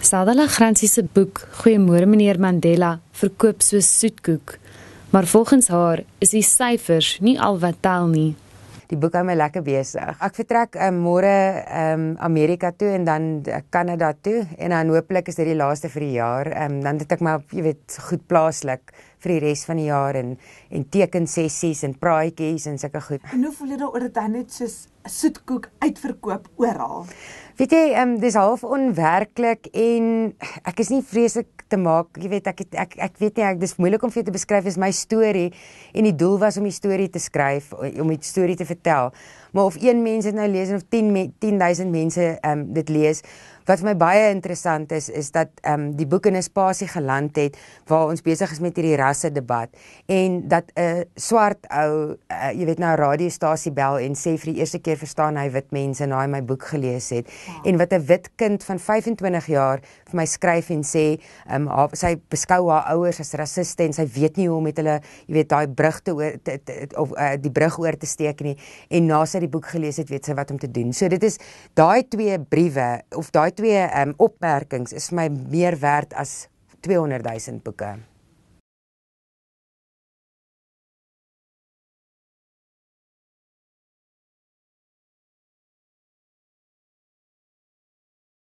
Sadala Gransie se boek Goeiemôre meneer Mandela verkoop soos soetkoek, maar volgens haar is die syfers nie al wat tel nie. Die boek hou my lekker besig. Ek vertrek um, môre um, Amerika toe en dan eh, Kanada toe en dan hooplik is dit die laaste vir die jaar. Um, dan het ek maar jy weet goed plaaslik vir die res van die jaar en en teken sessies en praatjies en sulke goed. En hoe voel jy daaroor dat dit net soos soetkoek uitverkoop oral? Weet jy, ehm um, dis half onwerklik en ek is nie vreeslik te maak, jy weet ek het, ek ek weet nie, ek dis moeilik om vir jou te beskryf is my storie en die doel was om die storie te skryf, om die storie te vertel. Maar of een mens dit nou lees en of 10 10000 mense ehm um, dit lees, Wat vir my baie interessant is is dat ehm um, die boek in 'n spasie geland het waar ons besig is met hierdie rasse debat en dat 'n uh, swart ou, uh, jy weet nou radiostasie bel en sê vir die eerste keer verstaan hy wit mense en nou, hy my boek gelees het wow. en wat 'n wit kind van 25 jaar vir my skryf en sê ehm um, sy beskou haar ouers as rassiste en sy weet nie hoe om met hulle, jy weet daai brug te oor te, te, te, of uh, die brug oor te steek nie en na sy die boek gelees het weet sy wat om te doen. So dit is daai twee briewe of daai twee ehm um, opmerkings is my meer werd as 200 000 boeke.